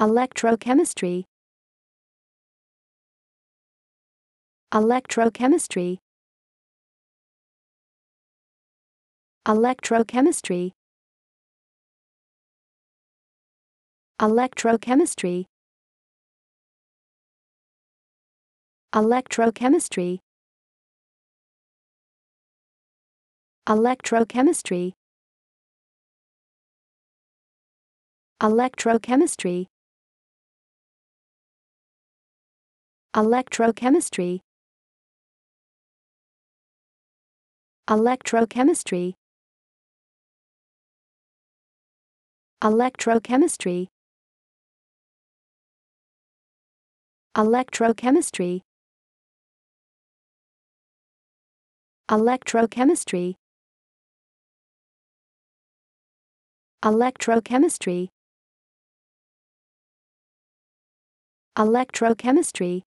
Electrochemistry Electrochemistry Electrochemistry Electrochemistry Electrochemistry Electrochemistry Electrochemistry Electrochemistry Electrochemistry Electrochemistry Electrochemistry Electrochemistry Electrochemistry Electrochemistry